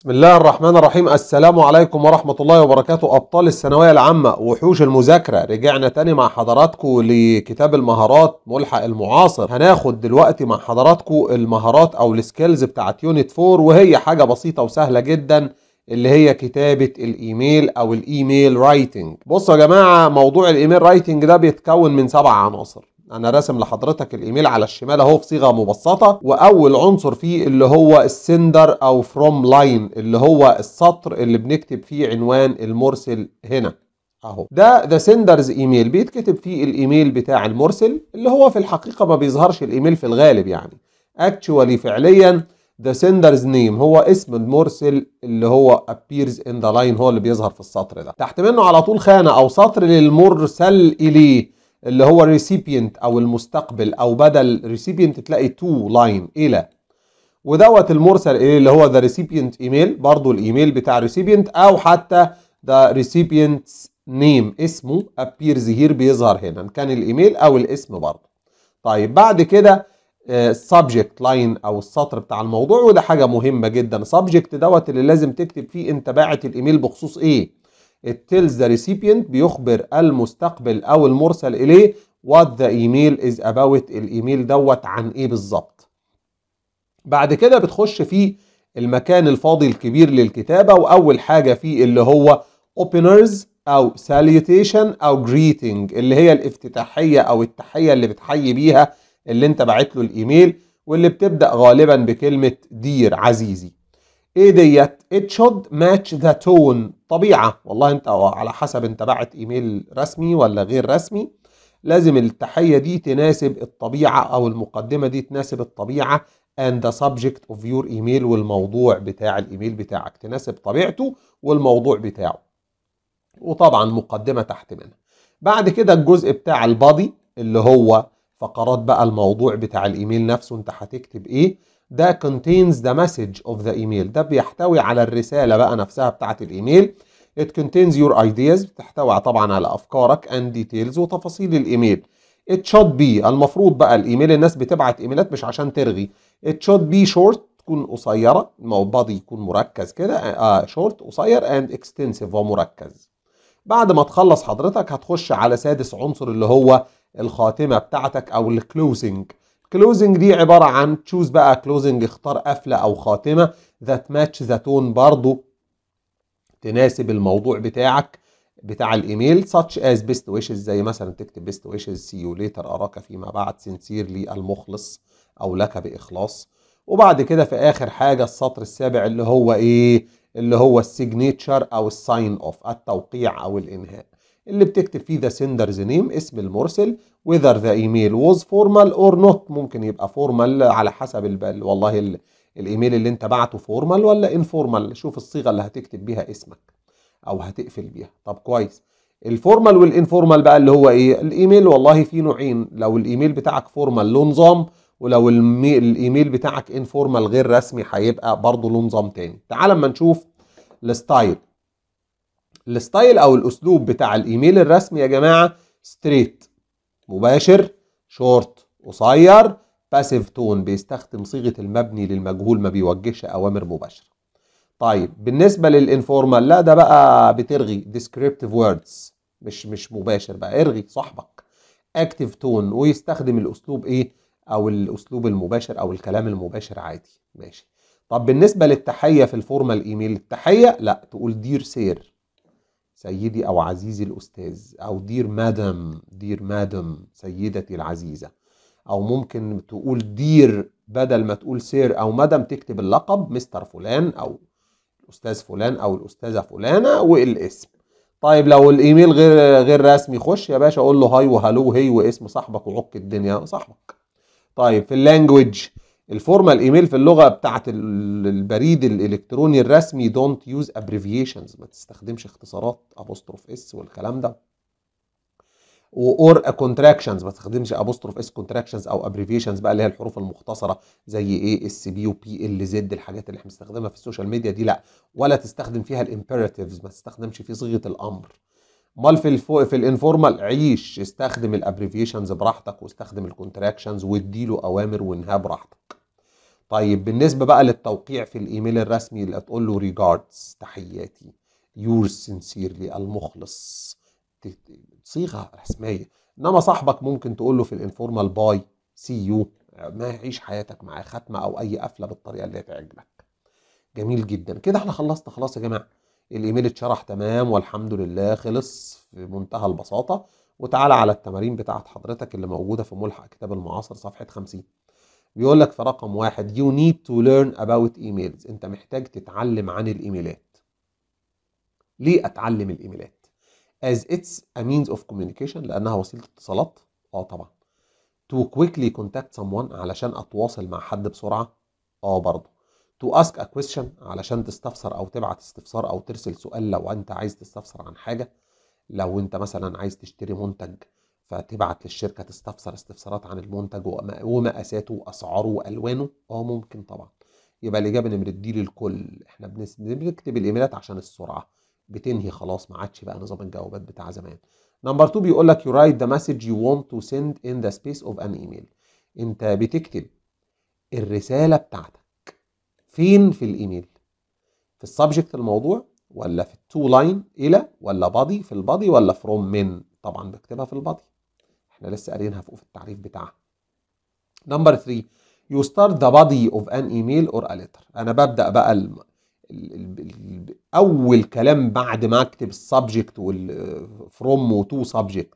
بسم الله الرحمن الرحيم السلام عليكم ورحمة الله وبركاته أبطال الثانوية العامة وحوش المذاكرة رجعنا تاني مع حضراتكم لكتاب المهارات ملحق المعاصر هناخد دلوقتي مع حضراتكم المهارات أو السكيلز بتاعت يونت فور وهي حاجة بسيطة وسهلة جدا اللي هي كتابة الايميل او الايميل رايتنج بصوا يا جماعة موضوع الايميل رايتنج ده بيتكون من سبع عناصر انا راسم لحضرتك الايميل على الشمال اهو في صيغه مبسطه واول عنصر فيه اللي هو السندر او فروم لاين اللي هو السطر اللي بنكتب فيه عنوان المرسل هنا اهو ده ذا سندرز ايميل بيتكتب فيه الايميل بتاع المرسل اللي هو في الحقيقه ما بيظهرش الايميل في الغالب يعني اكشوالي فعليا ذا سندرز نيم هو اسم المرسل اللي هو appears in the line هو اللي بيظهر في السطر ده تحت منه على طول خانه او سطر للمرسل اليه اللي هو الريسيبينت او المستقبل او بدل ريسيبينت تلاقي تو لاين الى ودوت المرسل اليه اللي هو ذا ريسيبينت ايميل برضو الايميل بتاع الريسيبينت او حتى ذا ريسيبينت نيم اسمه ابيرز زهير بيظهر هنا ان كان الايميل او الاسم برضو طيب بعد كده السبجكت آه، لاين او السطر بتاع الموضوع وده حاجه مهمه جدا سبجكت دوت اللي لازم تكتب فيه انت باعت الايميل بخصوص ايه it tells the recipient بيخبر المستقبل أو المرسل إليه what the email is about الإيميل دوت عن إيه بالظبط بعد كده بتخش في المكان الفاضي الكبير للكتابة وأول حاجة فيه اللي هو openers أو salutation أو greeting اللي هي الافتتاحية أو التحية اللي بتحيي بيها اللي أنت باعت له الإيميل واللي بتبدأ غالبا بكلمة دير عزيزي ايه ديت it should match the tone طبيعة والله انت على حسب انت بعت ايميل رسمي ولا غير رسمي لازم التحية دي تناسب الطبيعة او المقدمة دي تناسب الطبيعة and the subject of your email والموضوع بتاع الايميل بتاعك تناسب طبيعته والموضوع بتاعه وطبعا مقدمة تحت منها بعد كده الجزء بتاع البادي اللي هو فقرات بقى الموضوع بتاع الايميل نفسه انت هتكتب ايه ده contains the message of the email ده بيحتوي على الرسالة بقى نفسها بتاعة الإيميل it contains your ideas بتحتوي طبعا على أفكارك and details وتفاصيل الإيميل it should be المفروض بقى الإيميل الناس بتبعت إيميلات مش عشان ترغي it should be short تكون قصيرة بادي يكون مركز كده uh, short قصير and extensive ومركز بعد ما تخلص حضرتك هتخش على سادس عنصر اللي هو الخاتمة بتاعتك أو الكلوزنج كلوزنج دي عبارة عن تشوز بقى كلوزنج اختار قفلة أو خاتمة ذات ماتش ذا تون برضو تناسب الموضوع بتاعك بتاع الايميل such as best wishes زي مثلا تكتب best wishes see you later أراك فيما بعد sincerely المخلص أو لك بإخلاص وبعد كده في آخر حاجة السطر السابع اللي هو إيه اللي هو السيجنيتشر أو الساين أوف التوقيع أو الإنهاء اللي بتكتب فيه ذا سندرز نيم اسم المرسل whether the email was formal or not ممكن يبقى فورمال على حسب ال والله الايميل اللي انت بعته فورمال ولا انفورمال شوف الصيغه اللي هتكتب بيها اسمك او هتقفل بيها طب كويس الفورمال والانفورمال بقى اللي هو ايه الايميل والله فيه نوعين لو الايميل بتاعك فورمال له نظام ولو الايميل بتاعك انفورمال غير رسمي هيبقى برضه له نظام تاني تعال اما نشوف الستايل الستايل او الاسلوب بتاع الايميل الرسمي يا جماعه ستريت مباشر شورت قصير باسيف تون بيستخدم صيغه المبني للمجهول ما بيوجهش اوامر مباشره طيب بالنسبه للانفورمال لا ده بقى بترغي ديسكريبتيف ووردز مش مش مباشر بقى ارغي صاحبك اكتيف تون ويستخدم الاسلوب ايه او الاسلوب المباشر او الكلام المباشر عادي ماشي طب بالنسبه للتحيه في الفورمال ايميل التحيه لا تقول دير سير سيدي أو عزيزي الأستاذ أو دير مادم دير مادم سيدتي العزيزة أو ممكن تقول دير بدل ما تقول سير أو مدام تكتب اللقب مستر فلان أو الأستاذ فلان أو الأستاذة فلانة والاسم طيب لو الإيميل غير غير رسمي خش يا باشا قول له هاي وهلو هي واسم صاحبك وعك الدنيا صاحبك طيب في اللانجوج الفورمال ايميل في اللغه بتاعه البريد الالكتروني الرسمي دونت يوز ابريفيشنز ما تستخدمش اختصارات ابوستروف اس والكلام ده اور كونتراكشنز ما تستخدمش ابوستروف اس كونتراكشنز او ابريفيشنز بقى اللي هي الحروف المختصره زي ايه اس بي وبي ال زد الحاجات اللي احنا بنستخدمها في السوشيال ميديا دي لا ولا تستخدم فيها الامبيراتيفز ما تستخدمش في صيغه الامر امال في الفو في الانفورمال عيش استخدم الابريفيشنز براحتك واستخدم الكونتراكشنز واديله اوامر وانهاه براحتك طيب بالنسبة بقى للتوقيع في الإيميل الرسمي اللي هتقول له ريجاردز تحياتي يور سنسيرلي المخلص صيغة رسمية إنما صاحبك ممكن تقول له في الانفورمال باي سي يو ما يعيش حياتك مع ختمة أو أي قفلة بالطريقة اللي تعجبك جميل جدا كده احنا خلصنا خلاص يا جماعة الإيميل اتشرح تمام والحمد لله خلص في منتهى البساطة وتعالى على التمارين بتاعت حضرتك اللي موجودة في ملحق كتاب المعاصر صفحة 50 بيقول لك في رقم واحد you need to learn about emails انت محتاج تتعلم عن الايميلات ليه اتعلم الايميلات as it's a means of communication لانها وسيله اتصالات اه طبعا to quickly contact someone علشان اتواصل مع حد بسرعه اه برضه to ask a question علشان تستفسر او تبعت استفسار او ترسل سؤال لو انت عايز تستفسر عن حاجه لو انت مثلا عايز تشتري منتج فتبعت للشركه تستفسر استفسارات عن المنتج ومقاساته واسعاره والوانه اه ممكن طبعا يبقى الاجابه نمره دي للكل احنا بنكتب الايميلات عشان السرعه بتنهي خلاص ما عادش بقى نظام الجوابات بتاع زمان نمبر 2 بيقول لك يو رايت ذا مسج يو want تو سند ان ذا سبيس اوف ان ايميل انت بتكتب الرساله بتاعتك فين في الايميل في السبجكت الموضوع ولا في التو لاين الى ولا بادي في البادي ولا فروم من طبعا بكتبها في البادي احنا لسه قارينها فوق في التعريف بتاعها نمبر 3 يو ستارت ذا بادي اوف ان ايميل اور ا ليتر انا ببدا بقى الـ الـ الـ اول كلام بعد ما اكتب السبجكت والفروم وتو سبجكت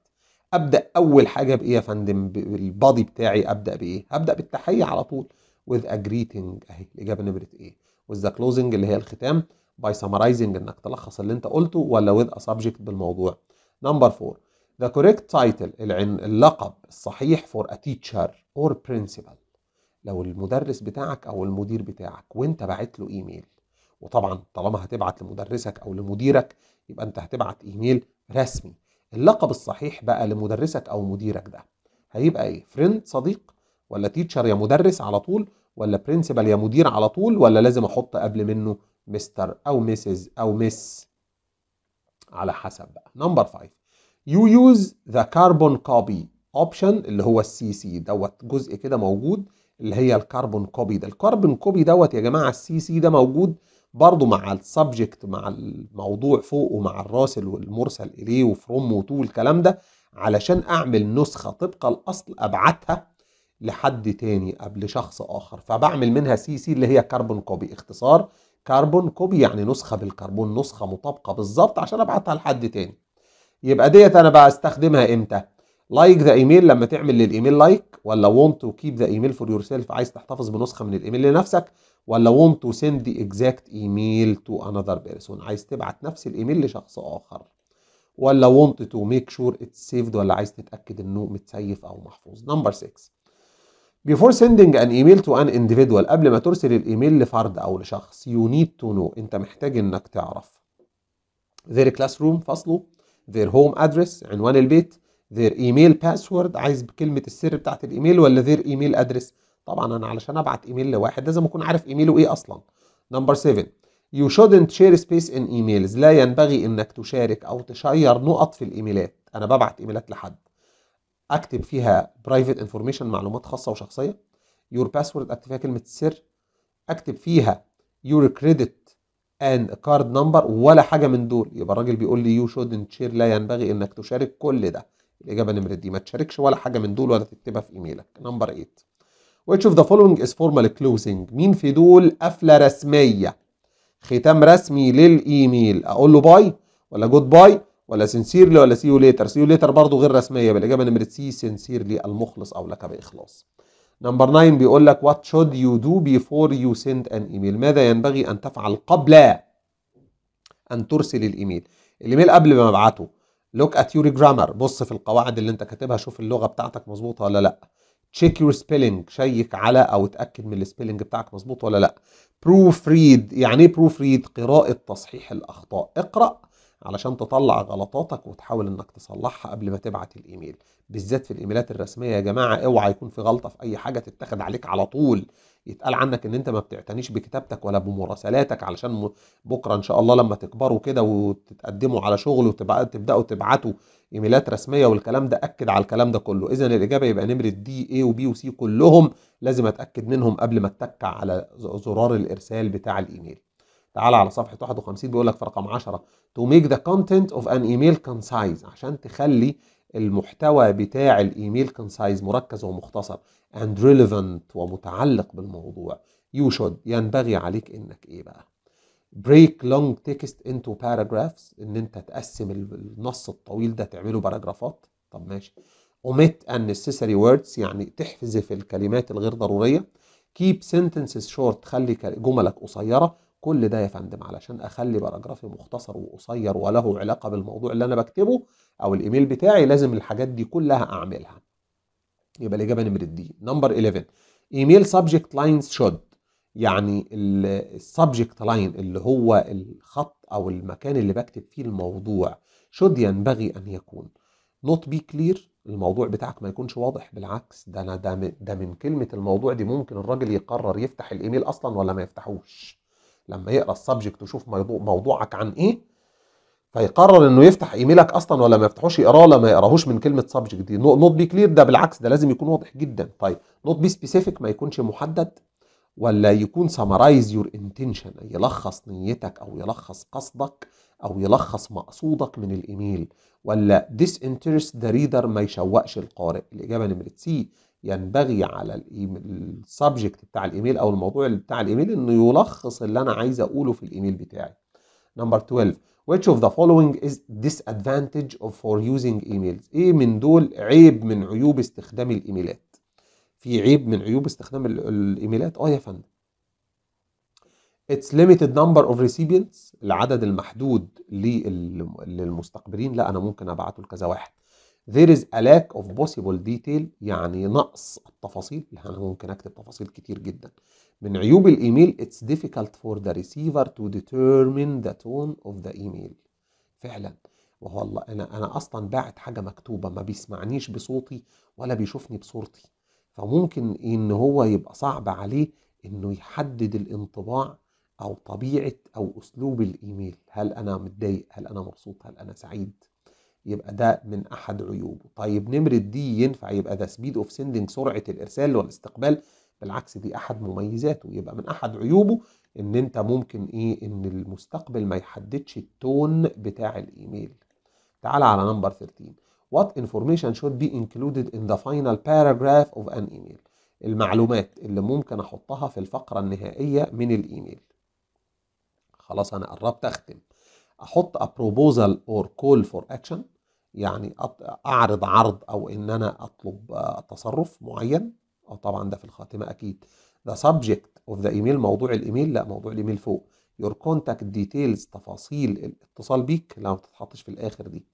ابدا اول حاجه بايه يا فندم بالبادي بتاعي ابدا بايه ابدا بالتحيه على طول with a greeting اهي الاجابه نمره ايه with the closing اللي هي الختام by summarizing انك تلخص اللي انت قلته ولا with a subject بالموضوع نمبر 4 The correct title اللقب الصحيح for a teacher or principal لو المدرس بتاعك أو المدير بتاعك وأنت باعت له إيميل وطبعا طالما هتبعت لمدرسك أو لمديرك يبقى أنت هتبعت إيميل رسمي اللقب الصحيح بقى لمدرسك أو مديرك ده هيبقى إيه؟ فريند صديق ولا تيتشر يا مدرس على طول ولا برنسبل يا مدير على طول ولا لازم أحط قبل منه مستر أو ميسز أو مس على حسب بقى نمبر 5 يو يوز ذا كربون كوبي اوبشن اللي هو السي سي دوت جزء كده موجود اللي هي الكربون كوبي ده الكربون كوبي دوت يا جماعه السي سي ده موجود برضو مع السبجكت مع الموضوع فوق ومع الراسل والمرسل اليه وفروم وتو الكلام ده علشان اعمل نسخه طبق الاصل ابعتها لحد تاني قبل شخص اخر فبعمل منها سي سي اللي هي كربون كوبي اختصار كربون كوبي يعني نسخه بالكربون نسخه مطابقه بالظبط عشان ابعتها لحد تاني يبقى ديت انا بستخدمها امتى لايك ذا ايميل لما تعمل للايميل لايك like ولا تو كيب ذا ايميل فور يور سيلف عايز تحتفظ بنسخه من الايميل لنفسك ولا وونت تو سند اكزاكت ايميل تو انذر بيرسون عايز تبعت نفس الايميل لشخص اخر ولا وونت تو ميك شور ات سيفد ولا عايز تتاكد انه متسيف او محفوظ نمبر 6 before sending an email to an individual قبل ما ترسل الايميل لفرد او لشخص you need to know انت محتاج انك تعرف their classroom فصله their home address عنوان البيت their email password عايز كلمة السر بتاعت الايميل ولا their email address طبعا انا علشان ابعت ايميل لواحد لازم اكون عارف ايميله ايه اصلا نمبر 7 you shouldn't share space in emails لا ينبغي انك تشارك او تشير نقط في الايميلات انا ببعت ايميلات لحد اكتب فيها برايفت انفورميشن معلومات خاصه وشخصيه يور باسورد اكتب فيها كلمه السر اكتب فيها يور كريدت اند كارد نمبر ولا حاجه من دول يبقى الراجل بيقول لي يو شودنت شير لا ينبغي انك تشارك كل ده الاجابه نمره دي ما تشاركش ولا حاجه من دول ولا تكتبها في ايميلك نمبر 8 which of the following is formal closing مين في دول قفله رسميه ختام رسمي للايميل اقول له باي ولا جود باي ولا سنسيرلي ولا سي يو ليتر سي يو ليتر برضه غير رسميه بالاجابه نمره سي سنسيرلي المخلص او لك باخلاص نمبر 9 بيقول لك وات شود يو دو بيفور يو سند ان ايميل ماذا ينبغي ان تفعل قبل ان ترسل الايميل الايميل قبل ما ابعته لوك ات يور جرامر بص في القواعد اللي انت كاتبها شوف اللغه بتاعتك مظبوطه ولا لا تشيك يور سبيلنج شيك على او اتاكد من السبيلنج بتاعك مظبوط ولا لا بروف ريد يعني ايه بروف ريد قراءه تصحيح الاخطاء اقرا علشان تطلع غلطاتك وتحاول انك تصلحها قبل ما تبعت الايميل بالذات في الايميلات الرسميه يا جماعه اوعى يكون في غلطه في اي حاجه تتاخد عليك على طول يتقال عنك ان انت ما بتعتنيش بكتابتك ولا بمراسلاتك علشان بكره ان شاء الله لما تكبروا كده وتتقدموا على شغل وتبداوا تبعتوا ايميلات رسميه والكلام ده اكد على الكلام ده كله اذا الاجابه يبقى نمره دي اي وبي وسي كلهم لازم اتاكد منهم قبل ما اتك على زرار الارسال بتاع الايميل تعال على صفحه 51 بيقول لك في رقم 10 to make the content of an email concise عشان تخلي المحتوى بتاع الايميل concise مركز ومختصر and relevant ومتعلق بالموضوع you should ينبغي عليك انك ايه بقى break long text into paragraphs ان انت تقسم النص الطويل ده تعمله باراجرافات طب ماشي omit unnecessary words يعني تحفز في الكلمات الغير ضروريه keep sentences short خلي جملك قصيره كل ده يا فندم علشان اخلي باراجرافي مختصر وقصير وله علاقه بالموضوع اللي انا بكتبه او الايميل بتاعي لازم الحاجات دي كلها اعملها يبقى الاجابه نمره دي نمبر 11 ايميل سبجكت لاينز شود يعني السبجكت لاين اللي هو الخط او المكان اللي بكتب فيه الموضوع شود ينبغي ان يكون نوت بي كلير الموضوع بتاعك ما يكونش واضح بالعكس ده انا ده من كلمه الموضوع دي ممكن الراجل يقرر يفتح الايميل اصلا ولا ما يفتحوش لما يقرا السبجكت ويشوف موضوعك عن ايه فيقرر انه يفتح ايميلك اصلا ولا ما يفتحوش يقراه ولا ما يقراهوش من كلمه سبجكت دي نوت بي كلير ده بالعكس ده لازم يكون واضح جدا طيب نوت بي سبيسيفيك ما يكونش محدد ولا يكون سمرايز يور انتنشن يلخص نيتك او يلخص قصدك او يلخص مقصودك من الايميل ولا ديس انترست ذا ريدر ما يشوقش القارئ الاجابه نمره سي ينبغي على السبجكت بتاع الايميل او الموضوع بتاع الايميل انه يلخص اللي انا عايز اقوله في الايميل بتاعي نمبر 12 which of the following is disadvantage of for using emails ايه من دول عيب من عيوب استخدام الايميلات في عيب من عيوب استخدام الايميلات اه يا فندم its limited number of recipients العدد المحدود للمستقبلين لا انا ممكن ابعته لكذا واحد there is a lack of possible detail يعني نقص التفاصيل يعني انا ممكن اكتب تفاصيل كتير جدا من عيوب الايميل it's difficult for the receiver to determine the tone of the email فعلا وهو الله انا انا اصلا باعت حاجه مكتوبه ما بيسمعنيش بصوتي ولا بيشوفني بصورتي فممكن ان هو يبقى صعب عليه انه يحدد الانطباع او طبيعه او اسلوب الايميل هل انا متضايق هل انا مبسوط هل انا سعيد يبقى ده من احد عيوبه طيب نمره دي ينفع يبقى ده سبيد اوف سندنج سرعه الارسال والاستقبال بالعكس دي احد مميزاته يبقى من احد عيوبه ان انت ممكن ايه ان المستقبل ما يحددش التون بتاع الايميل تعال على نمبر 13 what information should be included in the final paragraph of an email المعلومات اللي ممكن احطها في الفقرة النهائية من الايميل خلاص انا قربت اختم احط a proposal or call for action يعني اعرض عرض او ان انا اطلب تصرف معين او طبعا ده في الخاتمه اكيد ذا سبجكت اوف ذا ايميل موضوع الايميل لا موضوع الايميل فوق يور كونتاكت ديتيلز تفاصيل الاتصال بيك لا ما تتحطش في الاخر دي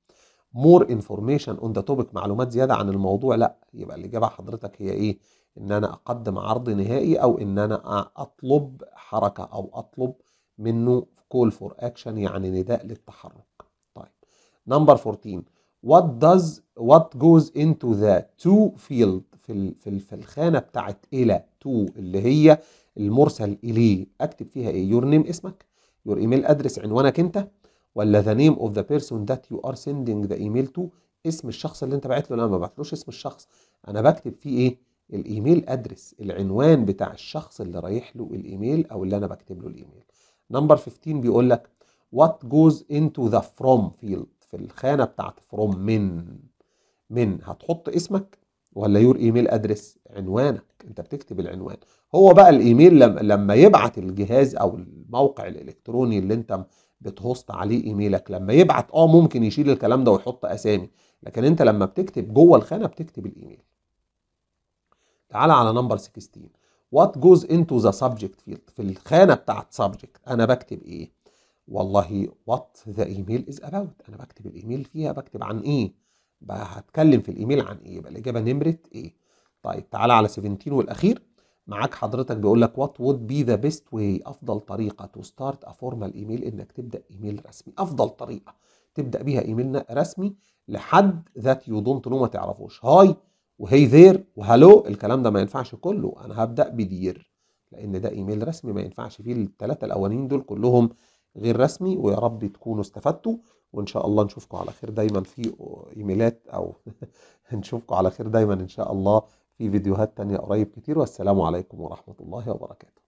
مور انفورميشن اون ذا توبيك معلومات زياده عن الموضوع لا يبقى الاجابه حضرتك هي ايه ان انا اقدم عرض نهائي او ان انا اطلب حركه او اطلب منه كول فور اكشن يعني نداء للتحرك طيب نمبر 14 what does what goes into the to field في في في الخانه بتاعت الى to اللي هي المرسل اليه اكتب فيها ايه your name اسمك your email address عنوانك انت ولا the name of the person that you are sending the email to اسم الشخص اللي انت بعت له لا ما بعتلوش اسم الشخص انا بكتب فيه ايه الايميل ادرس العنوان بتاع الشخص اللي رايح له الايميل او اللي انا بكتب له الايميل نمبر 15 بيقول لك what goes into the from field في الخانه بتاعت فروم من من هتحط اسمك ولا يور ايميل ادرس عنوانك انت بتكتب العنوان هو بقى الايميل لما يبعت الجهاز او الموقع الالكتروني اللي انت بتهوست عليه ايميلك لما يبعت اه ممكن يشيل الكلام ده ويحط اسامي لكن انت لما بتكتب جوه الخانه بتكتب الايميل تعالى على نمبر 16 وات جوز انتو ذا سبجكت فيلد في الخانه بتاعت سبجكت انا بكتب ايه والله وات ذا ايميل از اباوت انا بكتب الايميل فيها بكتب عن ايه بقى هتكلم في الايميل عن ايه يبقى الاجابه نمره ايه طيب تعالى على 17 والاخير معاك حضرتك بيقول لك وات وود بي ذا بيست واي افضل طريقه تو ستارت ا فورمال ايميل انك تبدا ايميل رسمي افضل طريقه تبدا بيها ايميلنا رسمي لحد ذات يو دونت نو ما تعرفوش هاي وهي ذير وهالو الكلام ده ما ينفعش كله انا هبدا بدير لان ده ايميل رسمي ما ينفعش فيه الثلاثه الاولانيين دول كلهم غير رسمي ويا رب تكونوا استفدتوا وان شاء الله نشوفكم على خير دايما في ايميلات او نشوفكم على خير دايما ان شاء الله في فيديوهات تانية قريب كتير والسلام عليكم ورحمة الله وبركاته